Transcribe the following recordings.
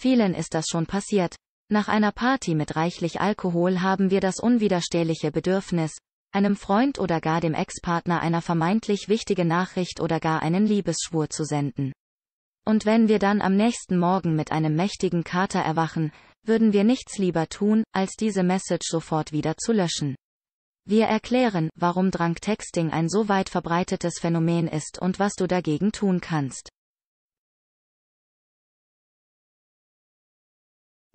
Vielen ist das schon passiert. Nach einer Party mit reichlich Alkohol haben wir das unwiderstehliche Bedürfnis, einem Freund oder gar dem Ex-Partner einer vermeintlich wichtige Nachricht oder gar einen Liebesschwur zu senden. Und wenn wir dann am nächsten Morgen mit einem mächtigen Kater erwachen, würden wir nichts lieber tun, als diese Message sofort wieder zu löschen. Wir erklären, warum Drunk Texting ein so weit verbreitetes Phänomen ist und was du dagegen tun kannst.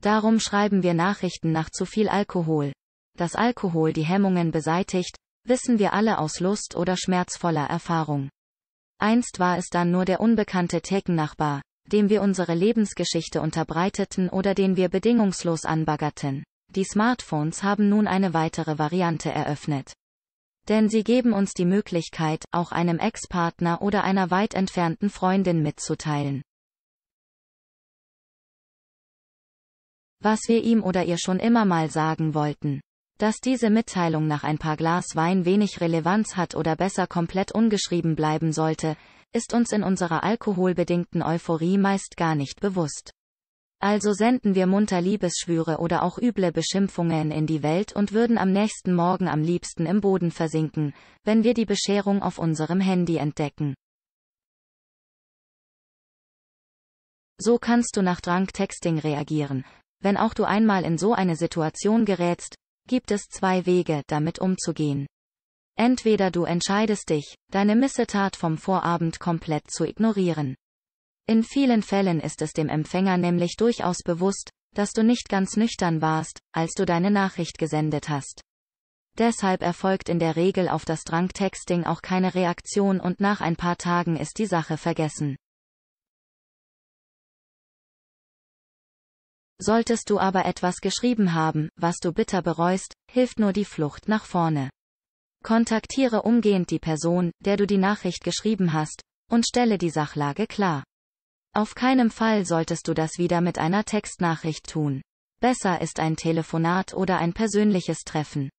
Darum schreiben wir Nachrichten nach zu viel Alkohol. Dass Alkohol die Hemmungen beseitigt, wissen wir alle aus Lust oder schmerzvoller Erfahrung. Einst war es dann nur der unbekannte Thekennachbar, dem wir unsere Lebensgeschichte unterbreiteten oder den wir bedingungslos anbaggerten. Die Smartphones haben nun eine weitere Variante eröffnet. Denn sie geben uns die Möglichkeit, auch einem Ex-Partner oder einer weit entfernten Freundin mitzuteilen, was wir ihm oder ihr schon immer mal sagen wollten. Dass diese Mitteilung nach ein paar Glas Wein wenig Relevanz hat oder besser komplett ungeschrieben bleiben sollte, ist uns in unserer alkoholbedingten Euphorie meist gar nicht bewusst. Also senden wir munter Liebesschwüre oder auch üble Beschimpfungen in die Welt und würden am nächsten Morgen am liebsten im Boden versinken, wenn wir die Bescherung auf unserem Handy entdecken. So kannst du nach Drunk Texting reagieren, wenn auch du einmal in so eine Situation gerätst, gibt es zwei Wege, damit umzugehen. Entweder du entscheidest dich, deine Missetat vom Vorabend komplett zu ignorieren. In vielen Fällen ist es dem Empfänger nämlich durchaus bewusst, dass du nicht ganz nüchtern warst, als du deine Nachricht gesendet hast. Deshalb erfolgt in der Regel auf das Drangtexting auch keine Reaktion und nach ein paar Tagen ist die Sache vergessen. Solltest du aber etwas geschrieben haben, was du bitter bereust, hilft nur die Flucht nach vorne. Kontaktiere umgehend die Person, der du die Nachricht geschrieben hast, und stelle die Sachlage klar. Auf keinen Fall solltest du das wieder mit einer Textnachricht tun. Besser ist ein Telefonat oder ein persönliches Treffen.